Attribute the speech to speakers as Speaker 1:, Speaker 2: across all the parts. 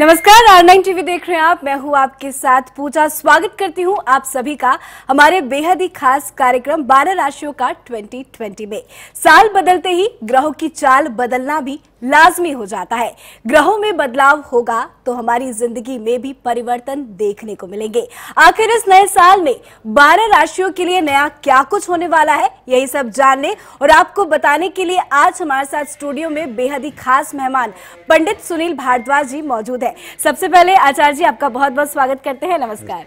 Speaker 1: नमस्कार are nine TV देख रहे हैं आप मैं हूं आपके साथ पूजा स्वागत करती हूं आप सभी का हमारे बेहद ही खास कार्यक्रम बारह राशियों का 2020 में साल बदलते ही ग्रहों की चाल बदलना भी लाजमी हो जाता है ग्रहों में बदलाव होगा तो हमारी जिंदगी में भी परिवर्तन देखने को मिलेंगे आखिर इस नए साल में 12 राशियों के लिए नया क्या कुछ होने वाला है यही सब जानने और आपको बताने के लिए आज हमारे साथ स्टूडियो में बेहद ही खास मेहमान पंडित सुनील भारद्वाज जी मौजूद है सबसे पहले आचार्य जी आपका बहुत बहुत स्वागत करते हैं नमस्कार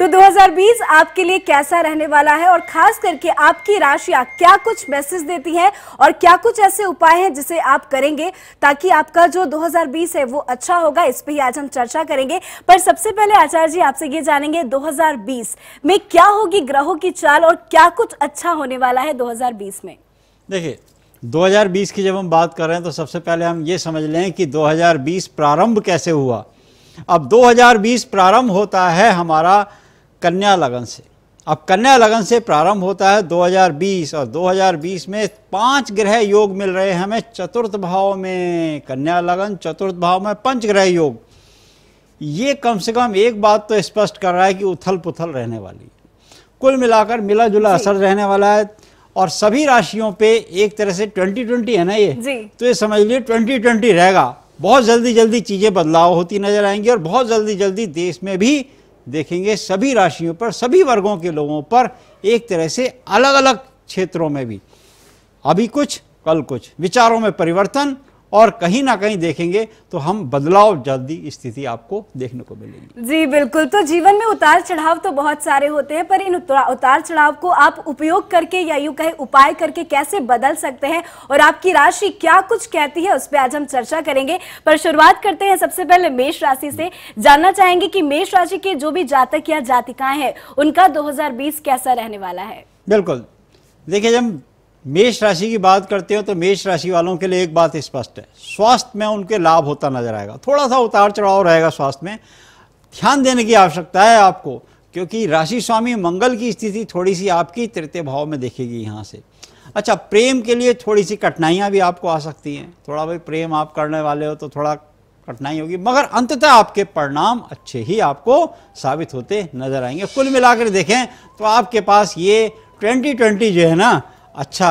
Speaker 1: तो 2020 आपके लिए कैसा रहने वाला है और खास करके आपकी राशियां क्या कुछ मैसेज देती है और क्या कुछ ऐसे उपाय हैं जिसे आप करेंगे ताकि आपका जो 2020 है वो अच्छा होगा इस पर ही आज हम चर्चा करेंगे पर सबसे पहले आचार्य जी आपसे ये जानेंगे 2020 में क्या होगी ग्रहों की चाल और क्या कुछ अच्छा होने वाला है दो में
Speaker 2: देखिए दो की जब हम बात कर रहे हैं तो सबसे पहले हम ये समझ लें कि दो प्रारंभ कैसे हुआ अब 2020 प्रारंभ होता है हमारा कन्या लगन से अब कन्या लगन से प्रारंभ होता है 2020 और 2020 में पांच ग्रह योग मिल रहे हैं हमें चतुर्थ भाव में कन्या लगन चतुर्थ भाव में पंच ग्रह योग ये कम से कम एक बात तो स्पष्ट कर रहा है कि उथल पुथल रहने वाली कुल मिलाकर मिला जुला असर रहने वाला है और सभी राशियों पे एक तरह से 2020 है ना ये जी। तो ये समझ ट्वेंटी 2020 रहेगा बहुत जल्दी जल्दी चीज़ें बदलाव होती नजर आएंगी और बहुत जल्दी जल्दी देश में भी देखेंगे सभी राशियों पर सभी वर्गों के लोगों पर एक तरह से अलग अलग क्षेत्रों में भी अभी कुछ कल कुछ विचारों में परिवर्तन और कहीं ना कहीं देखेंगे तो हम बदलाव जल्दी स्थिति आपको देखने को मिलेगी
Speaker 1: जी बिल्कुल तो जीवन में उतार चढ़ाव तो बहुत सारे होते हैं पर इन उतार चढ़ाव को आप उपयोग करके या यू कहे उपाय करके कैसे बदल सकते हैं और आपकी राशि क्या कुछ कहती है उस पर आज हम चर्चा करेंगे पर शुरुआत करते हैं सबसे पहले मेष राशि से जानना चाहेंगे की मेष राशि के जो भी जातक या जातिकाएं हैं उनका दो कैसा रहने वाला है
Speaker 2: बिल्कुल देखिए जब मेष राशि की बात करते हो तो मेष राशि वालों के लिए एक बात स्पष्ट है स्वास्थ्य में उनके लाभ होता नजर आएगा थोड़ा सा उतार चढ़ाव रहेगा स्वास्थ्य में ध्यान देने की आवश्यकता है आपको क्योंकि राशि स्वामी मंगल की स्थिति थोड़ी सी आपकी तृतीय भाव में देखेगी यहाँ से अच्छा प्रेम के लिए थोड़ी सी कठिनाइयाँ भी आपको आ सकती हैं थोड़ा भाई प्रेम आप करने वाले हो तो थोड़ा कठिनाई होगी मगर अंततः आपके परिणाम अच्छे ही आपको साबित होते नजर आएंगे कुल मिलाकर देखें तो आपके पास ये 2020 जो है ना अच्छा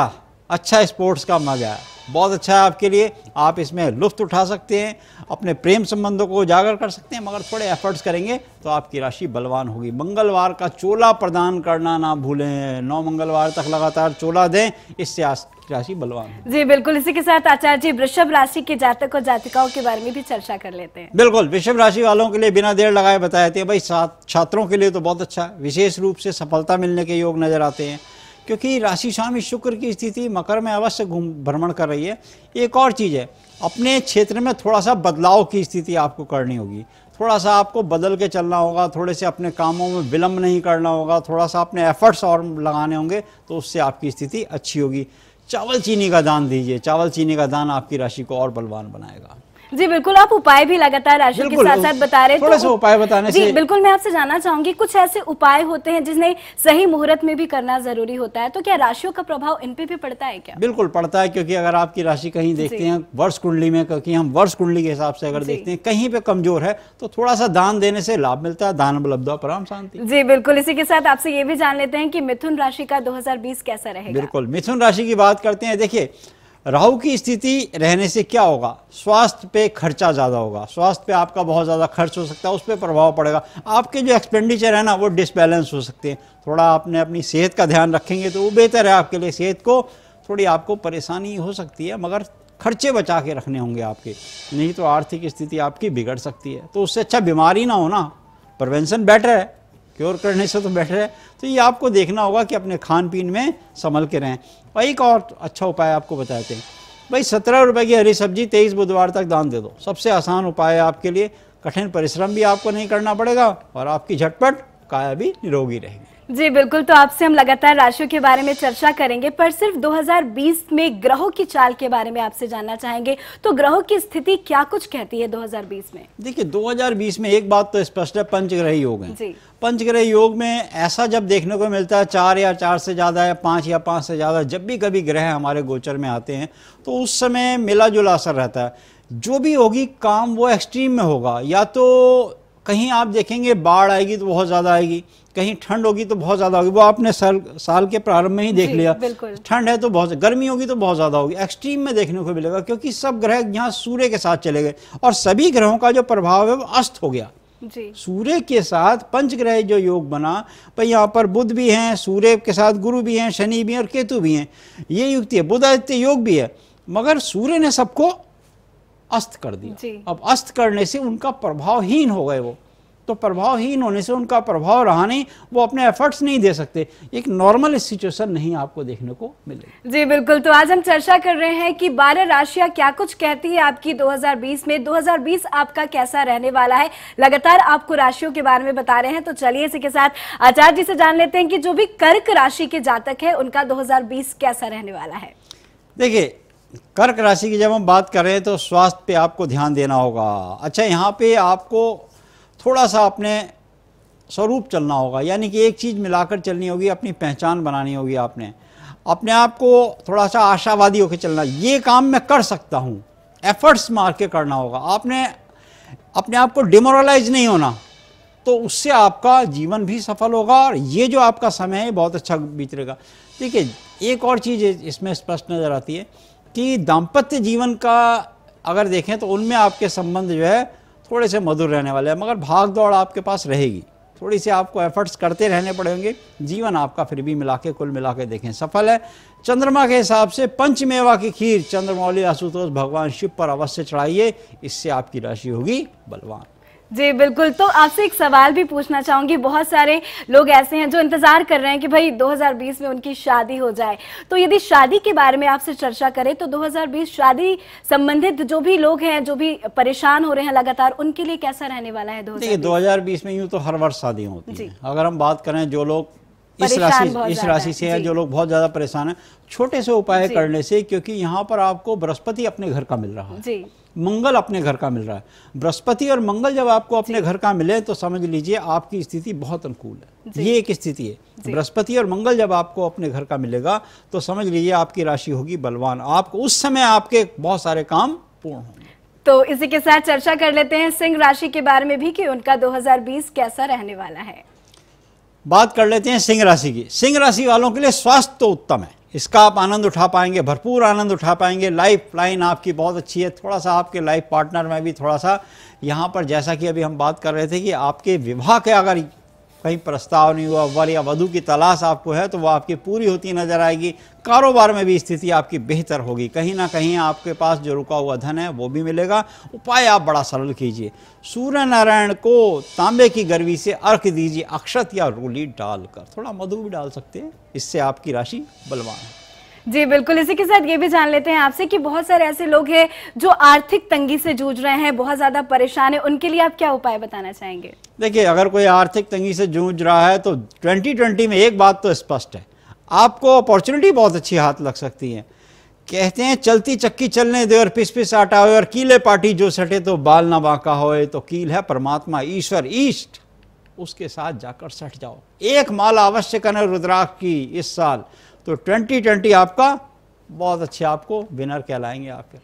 Speaker 2: अच्छा स्पोर्ट्स का मज़ा है बहुत अच्छा है आपके लिए आप इसमें लुफ्त उठा सकते हैं अपने प्रेम संबंधों को उजागर कर सकते हैं मगर थोड़े एफर्ट्स करेंगे तो आपकी राशि बलवान होगी मंगलवार का चोला प्रदान करना ना भूलें नौ मंगलवार तक लगातार चोला दें इससे राशि बलवान
Speaker 1: जी बिल्कुल इसी के साथ आचार्य जी वृषभ राशि के जातक और जातिकाओं के बारे में भी चर्चा कर लेते
Speaker 2: हैं बिल्कुल वृषभ राशि वालों के लिए बिना देर लगाए बताए थे भाई छात्रों के लिए तो बहुत अच्छा विशेष रूप से सफलता मिलने के योग नजर आते हैं क्योंकि राशि स्वामी शुक्र की स्थिति मकर में अवश्य घूम भ्रमण कर रही है एक और चीज़ है अपने क्षेत्र में थोड़ा सा बदलाव की स्थिति आपको करनी होगी थोड़ा सा आपको बदल के चलना होगा थोड़े से अपने कामों में विलंब नहीं करना होगा थोड़ा सा अपने एफर्ट्स और लगाने होंगे तो उससे आपकी स्थिति अच्छी होगी चावल चीनी का दान दीजिए चावल चीनी का दान आपकी राशि को और बलवान बनाएगा
Speaker 1: जी बिल्कुल आप उपाय भी लगातार राशन के साथ साथ बता रहे थोड़े तो उपाय बताने जी से... बिल्कुल मैं आपसे जानना चाहूंगी कुछ ऐसे उपाय होते हैं जिन्हें सही मुहूर्त में भी करना जरूरी होता है तो क्या राशियों का प्रभाव इन पे भी पड़ता है क्या
Speaker 2: बिल्कुल पड़ता है क्योंकि अगर आपकी राशि कहीं देखते हैं वर्ष कुंडली में क्योंकि हम वर्ष कुंडली के हिसाब से अगर देखते हैं कहीं पे कमजोर है तो थोड़ा सा दान देने से लाभ मिलता है दान उपलब्ध पराम शांति
Speaker 1: जी बिल्कुल इसी के साथ आपसे ये भी जान लेते हैं कि मिथुन राशि का दो कैसा रहेगा
Speaker 2: बिल्कुल मिथुन राशि की बात करते हैं देखिए राहु की स्थिति रहने से क्या होगा स्वास्थ्य पे खर्चा ज़्यादा होगा स्वास्थ्य पे आपका बहुत ज़्यादा खर्च हो सकता है उस पर प्रभाव पड़ेगा आपके जो एक्सपेंडिचर है ना वो डिसबैलेंस हो सकते हैं थोड़ा आपने अपनी सेहत का ध्यान रखेंगे तो वो बेहतर है आपके लिए सेहत को थोड़ी आपको परेशानी हो सकती है मगर खर्चे बचा के रखने होंगे आपके नहीं तो आर्थिक स्थिति आपकी बिगड़ सकती है तो उससे अच्छा बीमारी ना हो ना बेटर है क्योर करने से तो बेटर है तो ये आपको देखना होगा कि अपने खान पीन में संभल के रहें और एक और अच्छा उपाय आपको बताते हैं भाई सत्रह रुपए की हरी सब्जी तेईस बुधवार तक दान दे दो सबसे आसान उपाय आपके लिए कठिन परिश्रम भी आपको नहीं करना पड़ेगा और आपकी झटपट काया भी निरोगी रहेगी
Speaker 1: जी बिल्कुल तो आपसे हम लगातार राशियों के बारे में चर्चा करेंगे पर सिर्फ 2020 में ग्रहों की चाल के बारे में आपसे जानना चाहेंगे तो ग्रहों की स्थिति क्या कुछ कहती है 2020
Speaker 2: में देखिए 2020 में एक बात तो स्पष्ट है पंचग्रह योग है पंचग्रह योग में ऐसा जब देखने को मिलता है चार या चार से ज़्यादा या पांच या पांच से ज़्यादा जब भी कभी ग्रह हमारे गोचर में आते हैं तो उस समय मिला जुला असर रहता है जो भी होगी काम वो एक्सट्रीम में होगा या तो कहीं आप देखेंगे बाढ़ आएगी तो बहुत ज़्यादा आएगी कहीं ठंड होगी तो बहुत ज़्यादा होगी वो आपने साल साल के प्रारंभ में ही देख लिया ठंड है तो बहुत गर्मी होगी तो बहुत ज़्यादा होगी एक्सट्रीम में देखने को मिलेगा क्योंकि सब ग्रह यहाँ सूर्य के साथ चले गए और सभी ग्रहों का जो प्रभाव है वो अस्त हो गया सूर्य के साथ पंच ग्रह जो योग बना भाई यहाँ पर बुद्ध भी हैं सूर्य के साथ गुरु भी हैं शनि भी हैं और केतु भी हैं ये युक्ति है बुद्ध आदित्य योग भी है मगर सूर्य ने सबको अस्त कर दिया अब अस्त करने से उनका प्रभावहीन हो गए वो तो प्रभावहीन होने से उनका प्रभाव रहा नहीं वो अपने एफर्ट्स नहीं दे सकते एक नॉर्मल सिचुएशन नहीं आपको देखने को मिले
Speaker 1: जी बिल्कुल तो आज हम चर्चा कर रहे हैं कि बारह राशियां क्या कुछ कहती है आपकी 2020 में 2020 आपका कैसा रहने वाला है लगातार आपको राशियों के बारे में बता रहे हैं तो चलिए इसी के साथ आचार्य जी से जान लेते हैं कि जो भी कर्क राशि के जातक है उनका दो कैसा रहने वाला है
Speaker 2: देखिए कर्क राशि की जब हम बात करें तो स्वास्थ्य पे आपको ध्यान देना होगा अच्छा यहाँ पे आपको थोड़ा सा अपने स्वरूप चलना होगा यानी कि एक चीज़ मिलाकर चलनी होगी अपनी पहचान बनानी होगी आपने अपने आप को थोड़ा सा आशावादी होकर चलना ये काम मैं कर सकता हूँ एफर्ट्स मार के करना होगा आपने अपने आप को डिमोरलाइज नहीं होना तो उससे आपका जीवन भी सफल होगा और ये जो आपका समय है बहुत अच्छा ठीक देखिए एक और चीज़ इसमें स्पष्ट नज़र आती है कि दाम्पत्य जीवन का अगर देखें तो उनमें आपके संबंध जो है थोड़े से मधुर रहने वाले हैं मगर भाग दौड़ आपके पास रहेगी थोड़ी सी आपको एफर्ट्स करते रहने पड़ेंगे जीवन आपका फिर भी मिला के कुल मिला के देखें सफल है चंद्रमा के हिसाब से पंचमेवा की खीर चंद्रमौली आशुतोष भगवान शिव पर अवश्य चढ़ाइए इससे आपकी राशि होगी बलवान
Speaker 1: जी बिल्कुल तो आपसे एक सवाल भी पूछना चाहूंगी बहुत सारे लोग ऐसे हैं जो इंतजार कर रहे हैं कि भाई 2020 में उनकी शादी हो जाए तो यदि शादी के बारे में आपसे चर्चा करें तो 2020 शादी संबंधित जो भी लोग हैं जो भी परेशान हो रहे हैं लगातार उनके लिए कैसा रहने वाला है दो
Speaker 2: हजार बीस में यूँ तो हर वर्ष शादी होती है अगर हम बात करें जो लोग
Speaker 1: इस राशि इस राशि से है जो
Speaker 2: लोग बहुत ज़्यादा परेशान है छोटे से उपाय करने से क्योंकि यहाँ पर आपको बृहस्पति अपने घर का मिल रहा है मंगल अपने घर का मिल रहा है बृहस्पति और मंगल जब आपको अपने घर का मिले तो समझ लीजिए आपकी स्थिति बहुत अनुकूल है ये एक स्थिति है बृहस्पति और मंगल जब आपको अपने घर का मिलेगा तो समझ लीजिए आपकी राशि होगी बलवान आपको उस समय आपके बहुत सारे काम पूर्ण होंगे
Speaker 1: तो इसी के साथ चर्चा कर लेते हैं सिंह राशि के बारे में भी कि उनका 2020 कैसा रहने वाला है
Speaker 2: बात कर लेते हैं सिंह राशि की सिंह राशि वालों के लिए स्वास्थ्य तो उत्तम है इसका आप आनंद उठा पाएंगे भरपूर आनंद उठा पाएंगे लाइफ लाइन आपकी बहुत अच्छी है थोड़ा सा आपके लाइफ पार्टनर में भी थोड़ा सा यहाँ पर जैसा कि अभी हम बात कर रहे थे कि आपके विवाह के अगर कहीं प्रस्ताव नहीं हुआ वर या वधु की तलाश आपको है तो वो आपकी पूरी होती नजर आएगी कारोबार में भी स्थिति आपकी बेहतर होगी कहीं ना कहीं आपके पास जो रुका हुआ धन है वो भी मिलेगा उपाय आप बड़ा सरल कीजिए सूर्य नारायण को तांबे की गर्वी से अर्घ दीजिए अक्षत या रूली डालकर थोड़ा मधु भी डाल सकते हैं इससे आपकी राशि बलवान है
Speaker 1: जी बिल्कुल इसी के साथ ये भी जान लेते हैं आपसे कि बहुत सारे ऐसे लोग हैं जो आर्थिक तंगी से जूझ रहे हैं बहुत ज़्यादा परेशान है उनके लिए आप क्या उपाय बताना चाहेंगे
Speaker 2: देखिए अगर कोई आर्थिक तंगी से जूझ रहा है तो 2020 में एक बात तो स्पष्ट है आपको अपॉर्चुनिटी बहुत अच्छी हाथ लग सकती है कहते हैं चलती चक्की चलने दे और पिस पिस आटा हो और कीले पाटी जो सटे तो बाल ना बाका हो तो कील है परमात्मा ईश्वर ईष्ट उसके साथ जाकर सट जाओ एक माल अवश्य करें रुद्राक्ष की इस साल तो 2020 आपका बहुत अच्छे आपको विनर कहलाएंगे आपके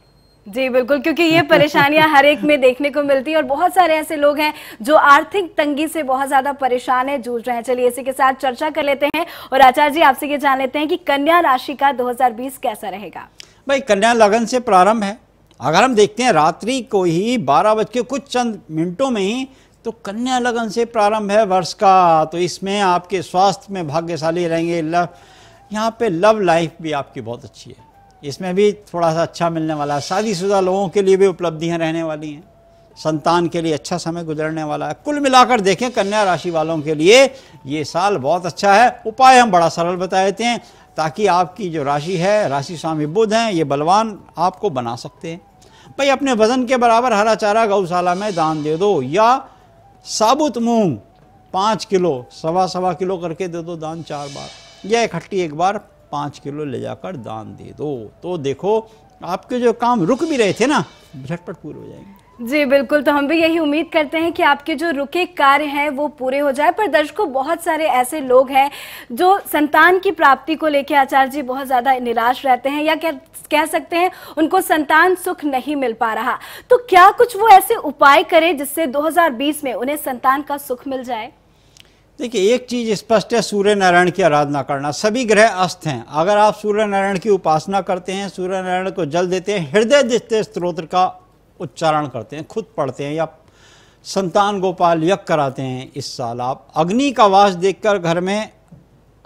Speaker 1: जी बिल्कुल क्योंकि ये परेशानियां हर एक में देखने को मिलती है और बहुत सारे ऐसे लोग हैं जो आर्थिक तंगी से बहुत ज्यादा परेशान है जूझ रहे हैं चलिए इसी के साथ चर्चा कर लेते हैं और आचार्य जी आपसे ये जान लेते हैं कि कन्या राशि का 2020 कैसा रहेगा
Speaker 2: भाई कन्या लगन से प्रारंभ है अगर हम देखते हैं रात्रि को ही बारह बज के कुछ चंद मिनटों में ही तो कन्या लगन से प्रारंभ है वर्ष का तो इसमें आपके स्वास्थ्य में भाग्यशाली रहेंगे यहाँ पे लव लाइफ भी आपकी बहुत अच्छी है इसमें भी थोड़ा सा अच्छा मिलने वाला है शादीशुदा लोगों के लिए भी उपलब्धियाँ रहने वाली हैं संतान के लिए अच्छा समय गुजरने वाला है कुल मिलाकर देखें कन्या राशि वालों के लिए ये साल बहुत अच्छा है उपाय हम बड़ा सरल बता देते हैं ताकि आपकी जो राशि है राशि स्वामी बुद्ध हैं ये बलवान आपको बना सकते हैं भाई अपने वजन के बराबर हरा चारा गौशाला में दान दे दो या साबुत मूंग पाँच किलो सवा सवा किलो करके दे दो दान चार बार या इकट्ठी एक बार पाँच किलो ले जाकर दान दे दो तो देखो आपके जो काम रुक भी रहे थे ना झटपट पूरे हो जाएंगे
Speaker 1: जी बिल्कुल तो हम भी यही उम्मीद करते हैं कि आपके जो रुके कार्य हैं वो पूरे हो जाए पर दर्शकों बहुत सारे ऐसे लोग हैं जो संतान की प्राप्ति को लेकर आचार्य जी बहुत ज़्यादा निराश रहते हैं या कह कह सकते हैं उनको संतान सुख नहीं मिल पा रहा तो क्या कुछ वो ऐसे उपाय करें जिससे 2020 में उन्हें संतान का सुख मिल जाए
Speaker 2: देखिए एक चीज़ स्पष्ट है सूर्य नारायण की आराधना करना सभी ग्रह अस्त हैं अगर आप सूर्य नारायण की उपासना करते हैं सूर्य नारायण को जल देते हैं हृदय दिशते स्त्रोत्र का उच्चारण करते हैं खुद पढ़ते हैं या संतान गोपाल यज्ञ कराते हैं इस साल आप अग्नि का वास देखकर घर में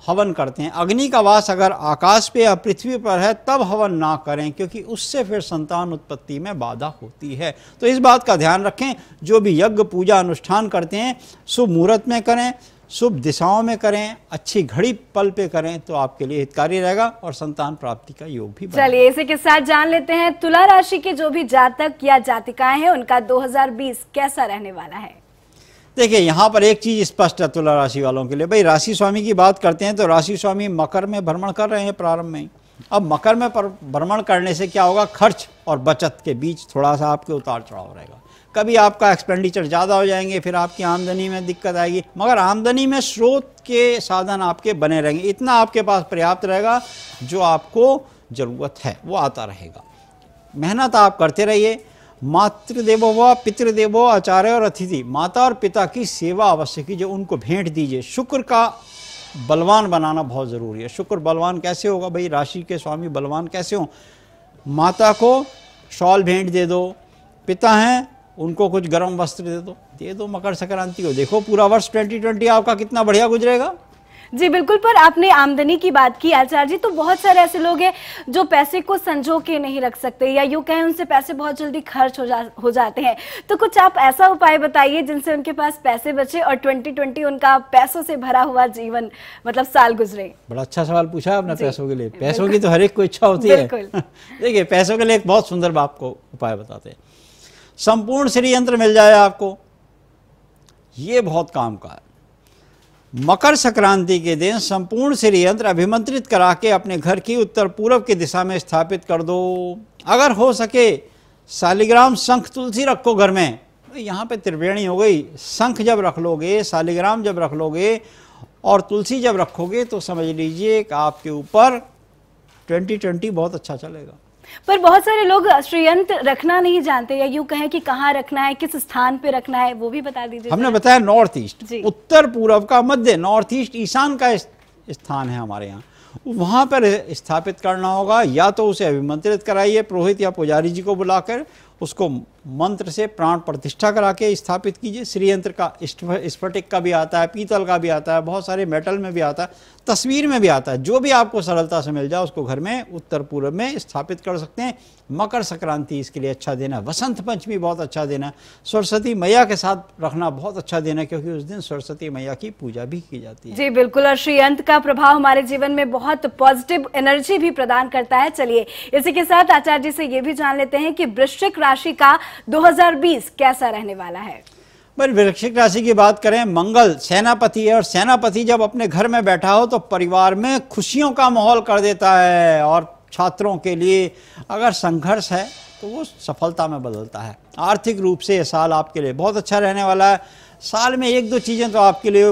Speaker 2: हवन करते हैं अग्नि का वास अगर आकाश पे या पृथ्वी पर है तब हवन ना करें क्योंकि उससे फिर संतान उत्पत्ति में बाधा होती है तो इस बात का ध्यान रखें जो भी यज्ञ पूजा अनुष्ठान करते हैं शुभ मुहूर्त में करें शुभ दिशाओं में करें अच्छी घड़ी पल पे करें तो आपके लिए हितकारी रहेगा और संतान प्राप्ति का योग भी चलिए
Speaker 1: इसी के साथ जान लेते हैं तुला राशि के जो भी जातक या जातिकाएं हैं उनका 2020 कैसा रहने वाला है
Speaker 2: देखिए यहाँ पर एक चीज स्पष्ट है तुला राशि वालों के लिए भाई राशि स्वामी की बात करते हैं तो राशि स्वामी मकर में भ्रमण कर रहे हैं प्रारंभ में अब मकर में भ्रमण करने से क्या होगा खर्च और बचत के बीच थोड़ा सा आपके उतार चढ़ाव रहेगा कभी आपका एक्सपेंडिचर ज़्यादा हो जाएंगे फिर आपकी आमदनी में दिक्कत आएगी मगर आमदनी में स्रोत के साधन आपके बने रहेंगे इतना आपके पास पर्याप्त रहेगा जो आपको ज़रूरत है वो आता रहेगा मेहनत आप करते रहिए मातृदेवो व पितृदेवो आचार्य और अतिथि माता और पिता की सेवा अवश्य कीजिए उनको भेंट दीजिए शुक्र का बलवान बनाना बहुत ज़रूरी है शुक्र बलवान कैसे होगा भाई राशि के स्वामी बलवान कैसे हों माता को शॉल भेंट दे दो पिता हैं उनको कुछ गर्म वस्त्र दे दो दे दो मकर संक्रांति को देखो पूरा वर्ष 2020 आपका कितना बढ़िया गुजरेगा
Speaker 1: जी बिल्कुल पर आपने आमदनी की बात की आचार्य जी तो बहुत सारे ऐसे लोग हैं जो पैसे को संजो के नहीं रख सकते या यूँ कहें उनसे पैसे बहुत जल्दी खर्च हो जा हो जाते हैं तो कुछ आप ऐसा उपाय बताइए जिनसे उनके पास पैसे बचे और 2020 उनका पैसों से भरा हुआ जीवन मतलब साल गुजरे
Speaker 2: बड़ा अच्छा सवाल पूछा आपने पैसों के लिए पैसों की तो हर एक को इच्छा होती है देखिए पैसों के लिए एक बहुत सुंदर आपको उपाय बताते हैं संपूर्ण श्री यंत्र मिल जाए आपको ये बहुत काम का है मकर संक्रांति के दिन संपूर्ण श्री यंत्र अभिमंत्रित करा के अपने घर की उत्तर पूर्व की दिशा में स्थापित कर दो अगर हो सके शालिग्राम शंख तुलसी रखो घर में तो यहाँ पे त्रिवेणी हो गई शंख जब रख लोगे शालिग्राम जब रख लोगे और तुलसी जब रखोगे तो समझ लीजिए कि आपके ऊपर 2020 बहुत अच्छा चलेगा
Speaker 1: पर बहुत सारे लोग श्रीयंत्र रखना नहीं जानते या यूं कहें कि कहाँ रखना है किस स्थान पे रखना है वो भी बता दीजिए हमने
Speaker 2: बताया नॉर्थ ईस्ट उत्तर पूर्व का मध्य नॉर्थ ईस्ट ईशान का स्थान है हमारे यहाँ वहाँ पर स्थापित करना होगा या तो उसे अभिमंत्रित कराइए पुरोहित या पुजारी जी को बुलाकर उसको मंत्र से प्राण प्रतिष्ठा करा के स्थापित कीजिए श्रीयंत्र का स्फटिक का भी आता है पीतल का भी आता है बहुत सारे मेटल में भी आता है तस्वीर में भी आता है जो भी आपको सरलता से मिल जाए उसको घर में उत्तर पूर्व में स्थापित कर सकते हैं मकर संक्रांति इसके लिए अच्छा दिन है वसंत पंचमी बहुत अच्छा दिन है सरस्वती मैया के साथ रखना बहुत अच्छा दिन है क्योंकि उस दिन सरस्वती मैया की पूजा भी की जाती है जी
Speaker 1: बिल्कुल और श्रीयंत का प्रभाव हमारे जीवन में बहुत पॉजिटिव एनर्जी भी प्रदान करता है चलिए इसी के साथ आचार्य जी से ये भी जान लेते हैं कि वृश्चिक राशि का 2020 कैसा रहने वाला है
Speaker 2: पर राशि की बात करें मंगल सेनापति है और सेनापति जब अपने घर में बैठा हो तो परिवार में खुशियों का माहौल कर देता है और छात्रों के लिए अगर संघर्ष है तो वो सफलता में बदलता है आर्थिक रूप से यह साल आपके लिए बहुत अच्छा रहने वाला है साल में एक दो चीज़ें तो आपके लिए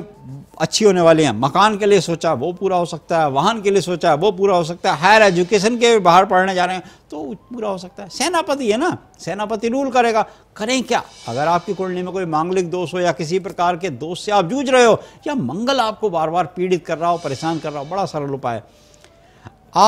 Speaker 2: अच्छी होने वाली हैं मकान के लिए सोचा वो पूरा हो सकता है वाहन के लिए सोचा वो पूरा हो सकता है हायर एजुकेशन के बाहर पढ़ने जा रहे हैं तो पूरा हो सकता है सेनापति है ना सेनापति रूल करेगा करें क्या अगर आपकी कुंडली में कोई मांगलिक दोष हो या किसी प्रकार के दोष से आप जूझ रहे हो या मंगल आपको बार बार पीड़ित कर रहा हो परेशान कर रहा हो बड़ा सरल उपाय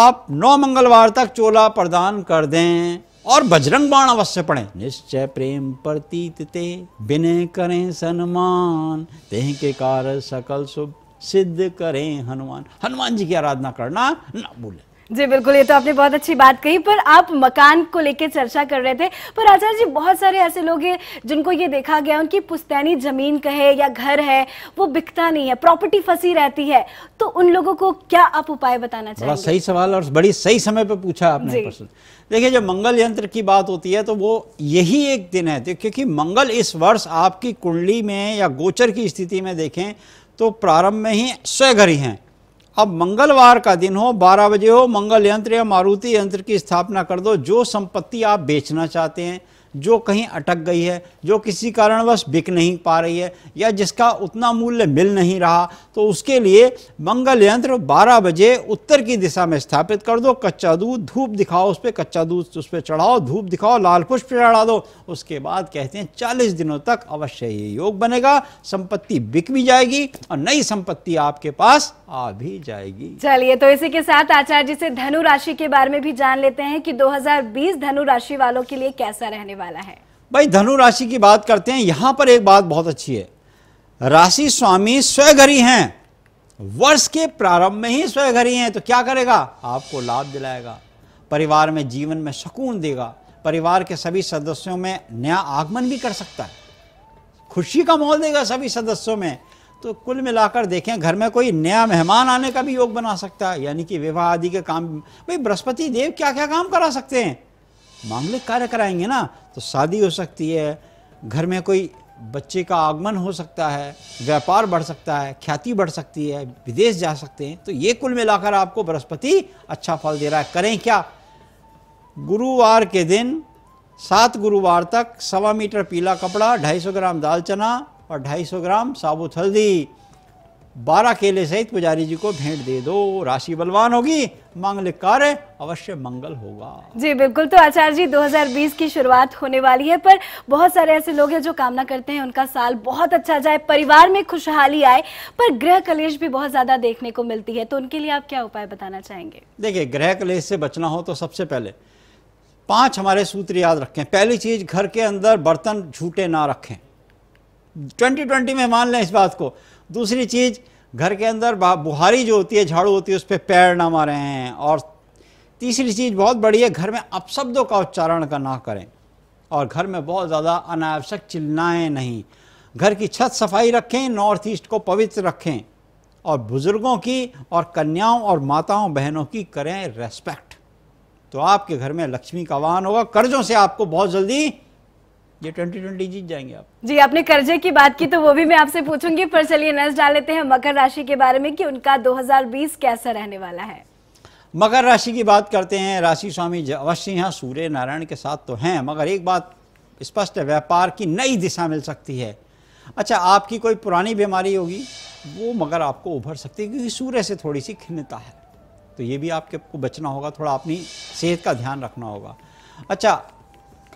Speaker 2: आप नौ मंगलवार तक चोला प्रदान कर दें और बजरंग बाण अवश्य पढ़े निश्चय प्रेम प्रतीत ते बिने करें सम्मान तेह के कार सकल शुभ सिद्ध करें हनुमान हनुमान जी की आराधना करना ना भूलें
Speaker 1: जी बिल्कुल ये तो आपने बहुत अच्छी बात कही पर आप मकान को लेकर चर्चा कर रहे थे पर आचार्य जी बहुत सारे ऐसे लोग हैं जिनको ये देखा गया उनकी पुस्तैनी जमीन कहे या घर है वो बिकता नहीं है प्रॉपर्टी फंसी रहती है तो उन लोगों को क्या आप उपाय बताना चाहिए बड़ा सही
Speaker 2: सवाल और बड़ी सही समय पर पूछा आपने देखिए जब मंगल यंत्र की बात होती है तो वो यही एक दिन है क्योंकि मंगल इस वर्ष आपकी कुंडली में या गोचर की स्थिति में देखें तो प्रारंभ में ही स्वयं घर ही हैं अब मंगलवार का दिन हो 12 बजे हो मंगल यंत्र या मारुति यंत्र की स्थापना कर दो जो संपत्ति आप बेचना चाहते हैं जो कहीं अटक गई है जो किसी कारणवश बिक नहीं पा रही है या जिसका उतना मूल्य मिल नहीं रहा तो उसके लिए मंगल यंत्र 12 बजे उत्तर की दिशा में स्थापित कर दो कच्चा दूध धूप दिखाओ उस पर कच्चा दूध उस पर चढ़ाओ धूप दिखाओ लाल पुष्प चढ़ा दो उसके बाद कहते हैं चालीस दिनों तक अवश्य ये योग बनेगा संपत्ति बिक भी जाएगी और नई संपत्ति आपके पास आ भी जाएगी
Speaker 1: चलिए तो इसी के साथ आचार्य से धनु राशि के बारे में भी जान लेते हैं कि 2020 धनु राशि वालों के लिए कैसा रहने वाला वाला है
Speaker 2: भाई धनु राशि की बात करते हैं यहां पर एक बात बहुत अच्छी है राशि स्वामी स्वयघरी हैं वर्ष के प्रारंभ में ही स्वयघरी हैं तो क्या करेगा आपको लाभ दिलाएगा परिवार में जीवन में सुकून देगा परिवार के सभी सदस्यों में नया आगमन भी कर सकता है खुशी का माहौल देगा सभी सदस्यों में तो कुल मिलाकर देखें घर में कोई नया मेहमान आने का भी योग बना सकता है यानी कि विवाह आदि के काम भाई बृहस्पति देव क्या क्या काम करा सकते हैं मांगलिक कार्य कराएंगे ना तो शादी हो सकती है घर में कोई बच्चे का आगमन हो सकता है व्यापार बढ़ सकता है ख्याति बढ़ सकती है विदेश जा सकते हैं तो ये कुल मिलाकर आपको बृहस्पति अच्छा फल दे रहा है करें क्या गुरुवार के दिन सात गुरुवार तक सवा मीटर पीला कपड़ा 250 ग्राम दाल चना और 250 ग्राम साबुत हल्दी बारह केले सहित पुजारी जी को भेंट दे दो राशि बलवान होगी मांगलिक कार्य अवश्य मंगल होगा
Speaker 1: जी बिल्कुल तो आचार्य जी 2020 की शुरुआत होने वाली है पर बहुत सारे ऐसे लोग हैं जो कामना करते हैं उनका साल बहुत अच्छा जाए परिवार में खुशहाली आए पर ग्रह कलेश भी बहुत ज्यादा देखने को मिलती है तो उनके लिए आप क्या उपाय बताना चाहेंगे
Speaker 2: देखिये ग्रह कलेश से बचना हो तो सबसे पहले पांच हमारे सूत्र याद रखें पहली चीज घर के अंदर बर्तन झूठे ना रखें ट्वेंटी ट्वेंटी में मान लें इस बात को दूसरी चीज़ घर के अंदर बुहारी जो होती है झाड़ू होती है उस पर पैर ना मारे हैं और तीसरी चीज़ बहुत बड़ी है घर में अपशब्दों का उच्चारण का ना करें और घर में बहुत ज़्यादा अनावश्यक चिल्लाएँ नहीं घर की छत सफाई रखें नॉर्थ ईस्ट को पवित्र रखें और बुज़ुर्गों की और कन्याओं और माताओं बहनों की करें रेस्पेक्ट तो आपके घर में लक्ष्मी का वाहन होगा कर्जों से आपको बहुत जल्दी ये 2020 जीत जाएंगे आप जी
Speaker 1: आपने कर्जे की बात की तो वो भी मैं आपसे पूछूंगी पर चलिए नजर डाल लेते हैं मकर राशि के बारे में कि उनका 2020 कैसा रहने वाला है
Speaker 2: मकर राशि की बात करते हैं राशि स्वामी अवश्य यहाँ सूर्य नारायण के साथ तो हैं मगर एक बात स्पष्ट है व्यापार की नई दिशा मिल सकती है अच्छा आपकी कोई पुरानी बीमारी होगी वो मगर आपको उभर सकती है क्योंकि सूर्य से थोड़ी सी खिन्नता है तो ये भी आपके आपको बचना होगा थोड़ा अपनी सेहत का ध्यान रखना होगा अच्छा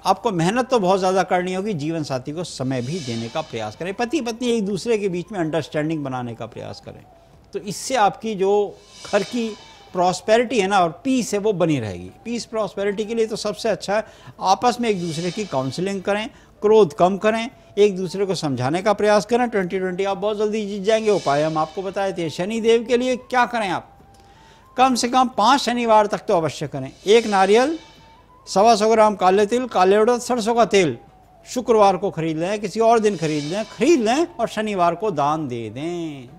Speaker 2: आपको मेहनत तो बहुत ज़्यादा करनी होगी जीवन साथी को समय भी देने का प्रयास करें पति पत्नी एक दूसरे के बीच में अंडरस्टैंडिंग बनाने का प्रयास करें तो इससे आपकी जो घर की प्रॉस्पेरिटी है ना और पीस है वो बनी रहेगी पीस प्रॉस्पेरिटी के लिए तो सबसे अच्छा है आपस में एक दूसरे की काउंसलिंग करें क्रोध कम करें एक दूसरे को समझाने का प्रयास करें ट्वेंटी ट्वेंटी आप बहुत जल्दी जीत जाएंगे उपाय हम आपको बताए थे शनिदेव के लिए क्या करें आप कम से कम पाँच शनिवार तक तो अवश्य करें एक नारियल सवा सौ ग्राम काले तिल काले उड़द सरसों का तेल शुक्रवार को खरीद लें किसी और दिन खरीद लें खरीद लें और शनिवार को दान दे दें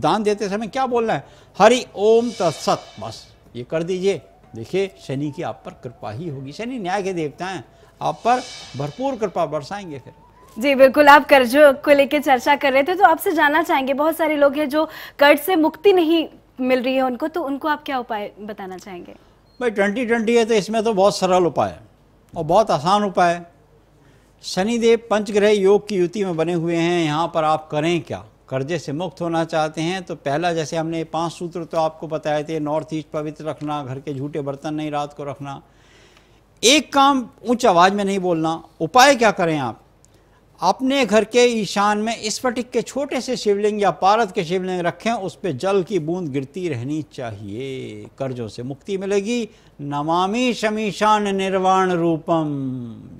Speaker 2: दान देते समय क्या बोलना है हरि ओम तत्सत बस ये कर दीजिए देखिए शनि की आप पर कृपा ही होगी शनि न्याय के देवता हैं आप पर भरपूर कृपा बरसाएंगे फिर
Speaker 1: जी बिल्कुल आप कर्ज को लेकर चर्चा कर रहे थे तो आपसे जानना चाहेंगे बहुत सारे लोग हैं जो कर्ज से मुक्ति नहीं मिल रही है उनको तो उनको आप क्या उपाय बताना चाहेंगे
Speaker 2: भाई ट्वेंटी ट्वेंटी है तो इसमें तो बहुत सरल उपाय है और बहुत आसान उपाय है शनिदेव पंचग्रह योग की युति में बने हुए हैं यहाँ पर आप करें क्या कर्जे से मुक्त होना चाहते हैं तो पहला जैसे हमने पांच सूत्र तो आपको बताए थे नॉर्थ ईस्ट पवित्र रखना घर के झूठे बर्तन नहीं रात को रखना एक काम उच्च आवाज़ में नहीं बोलना उपाय क्या करें आप अपने घर के ईशान में इस के छोटे से शिवलिंग या पारद के शिवलिंग रखें उस पर जल की बूंद गिरती रहनी चाहिए कर्जों से मुक्ति मिलेगी नमामि शमीशान निर्वाण रूपम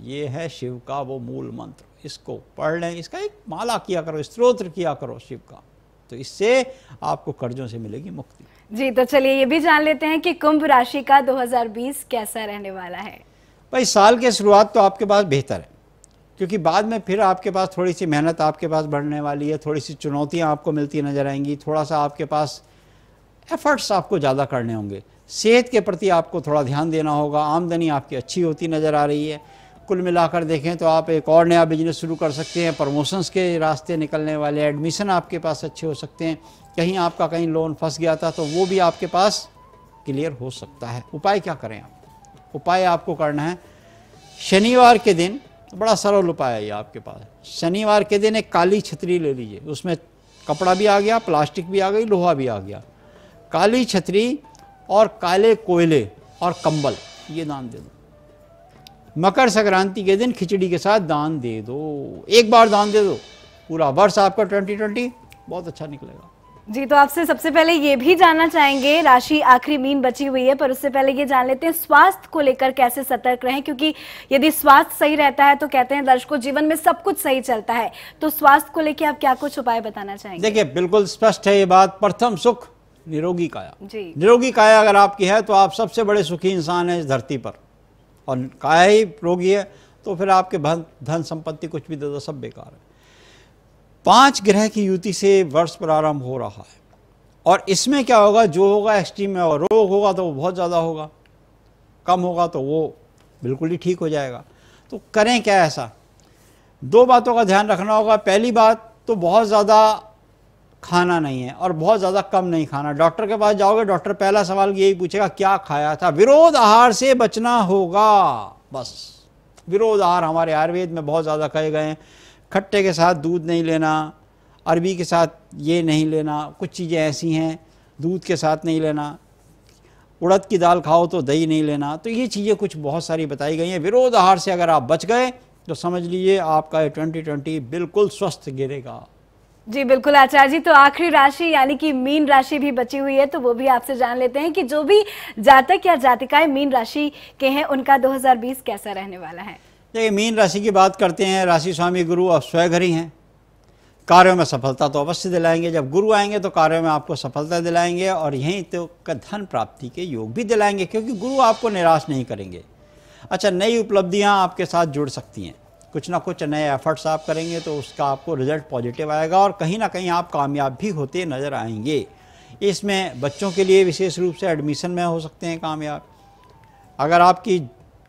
Speaker 2: ये है शिव का वो मूल मंत्र इसको पढ़ लें इसका एक माला किया करो स्त्रोत्र किया करो शिव का तो इससे आपको कर्जों से मिलेगी मुक्ति
Speaker 1: जी तो चलिए ये भी जान लेते हैं कि कुंभ राशि का 2020 कैसा रहने वाला है
Speaker 2: भाई साल की शुरुआत तो आपके पास बेहतर है क्योंकि बाद में फिर आपके पास थोड़ी सी मेहनत आपके पास बढ़ने वाली है थोड़ी सी चुनौतियाँ आपको मिलती नज़र आएंगी थोड़ा सा आपके पास एफर्ट्स आपको ज़्यादा करने होंगे सेहत के प्रति आपको थोड़ा ध्यान देना होगा आमदनी आपकी अच्छी होती नज़र आ रही है कुल मिलाकर देखें तो आप एक और नया बिजनेस शुरू कर सकते हैं प्रमोशंस के रास्ते निकलने वाले एडमिशन आपके पास अच्छे हो सकते हैं कहीं आपका कहीं लोन फंस गया था तो वो भी आपके पास क्लियर हो सकता है उपाय क्या करें आप उपाय आपको करना है शनिवार के दिन बड़ा सरल उपाय है ये आपके पास शनिवार के दिन एक काली छतरी ले लीजिए उसमें कपड़ा भी आ गया प्लास्टिक भी आ गई लोहा भी आ गया काली छतरी और काले कोयले और कंबल ये दान दे दो मकर संक्रांति के दिन खिचड़ी के साथ दान दे दो एक बार दान दे दो पूरा वर्ष आपका ट्वेंटी ट्वेंटी बहुत अच्छा निकलेगा
Speaker 1: जी तो आपसे सबसे पहले ये भी जानना चाहेंगे राशि आखिरी मीन बची हुई है पर उससे पहले ये जान लेते हैं स्वास्थ्य को लेकर कैसे सतर्क रहें क्योंकि यदि स्वास्थ्य सही रहता है तो कहते हैं दर्शकों जीवन में सब कुछ सही चलता है तो स्वास्थ्य को लेकर आप क्या कुछ उपाय बताना चाहेंगे
Speaker 2: देखिए बिल्कुल स्पष्ट है ये बात प्रथम सुख निरोगी काया जी निरोगी काया अगर आपकी है तो आप सबसे बड़े सुखी इंसान है इस धरती पर और काया ही रोगी है तो फिर आपके धन संपत्ति कुछ भी दे दो सब बेकार है पांच ग्रह की युति से वर्ष प्रारंभ हो रहा है और इसमें क्या होगा जो होगा एक्सट्रीम में और रोग होगा तो वो बहुत ज़्यादा होगा कम होगा तो वो बिल्कुल ही ठीक हो जाएगा तो करें क्या ऐसा दो बातों का ध्यान रखना होगा पहली बात तो बहुत ज़्यादा खाना नहीं है और बहुत ज़्यादा कम नहीं खाना डॉक्टर के पास जाओगे डॉक्टर पहला सवाल यही पूछेगा क्या खाया था विरोध आहार से बचना होगा बस विरोध आहार हमारे आयुर्वेद में बहुत ज़्यादा कहे गए हैं खट्टे के साथ दूध नहीं लेना अरबी के साथ ये नहीं लेना कुछ चीज़ें ऐसी हैं दूध के साथ नहीं लेना उड़द की दाल खाओ तो दही नहीं लेना तो ये चीज़ें कुछ बहुत सारी बताई गई हैं विरोध आहार से अगर आप बच गए तो समझ लीजिए आपका ट्वेंटी ट्वेंटी बिल्कुल स्वस्थ गिरेगा
Speaker 1: जी बिल्कुल आचार्य जी तो आखिरी राशि यानी कि मीन राशि भी बची हुई है तो वो भी आपसे जान लेते हैं कि जो भी जातक या जातिकाएं मीन राशि के हैं उनका 2020 कैसा रहने वाला है
Speaker 2: देखिए मीन राशि की बात करते हैं राशि स्वामी गुरु अब स्वयं हैं कार्यों में सफलता तो अवश्य दिलाएंगे जब गुरु आएंगे तो कार्यों में आपको सफलता दिलाएंगे और यहीं तो धन प्राप्ति के योग भी दिलाएंगे क्योंकि गुरु आपको निराश नहीं करेंगे अच्छा नई उपलब्धियाँ आपके साथ जुड़ सकती हैं कुछ ना कुछ नए एफर्ट्स आप करेंगे तो उसका आपको रिजल्ट पॉजिटिव आएगा और कहीं ना कहीं आप कामयाब भी होते नज़र आएंगे इसमें बच्चों के लिए विशेष रूप से एडमिशन में हो सकते हैं कामयाब अगर आपकी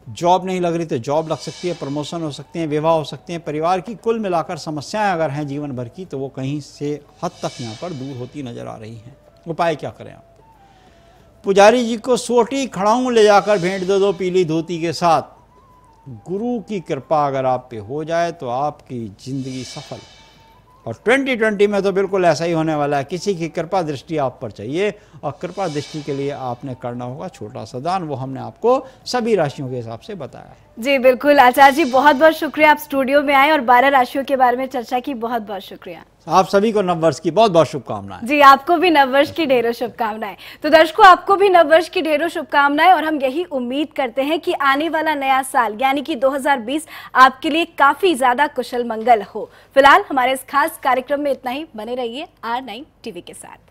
Speaker 2: जॉब नहीं लग रही तो जॉब लग सकती है प्रमोशन हो सकते हैं विवाह हो सकते हैं परिवार की कुल मिलाकर समस्याएं अगर हैं जीवन भर की तो वो कहीं से हद तक यहाँ पर दूर होती नज़र आ रही हैं उपाय क्या करें आप पुजारी जी को सोटी खड़ाऊ ले जाकर भेंट दे दो पीली धोती के साथ गुरु की कृपा अगर आप पे हो जाए तो आपकी ज़िंदगी सफल और 2020 में तो बिल्कुल ऐसा ही होने वाला है किसी की कृपा दृष्टि आप पर चाहिए और कृपा दृष्टि के लिए आपने करना होगा छोटा सा दान वो हमने आपको सभी राशियों के हिसाब से बताया है
Speaker 1: जी बिल्कुल आचार्य जी बहुत बहुत शुक्रिया आप स्टूडियो में आए और बारह राशियों के बारे में चर्चा की बहुत बहुत शुक्रिया
Speaker 2: आप सभी को नववर्ष की बहुत बहुत शुभकामनाएं
Speaker 1: जी आपको भी नववर्ष की ढेरों शुभकामनाएं तो दर्शकों आपको भी नववर्ष की ढेरों शुभकामनाएं और हम यही उम्मीद करते हैं कि आने वाला नया साल यानी कि 2020 आपके लिए काफी ज्यादा कुशल मंगल हो फिलहाल हमारे इस खास कार्यक्रम में इतना ही बने रहिए आर नाइन टीवी के साथ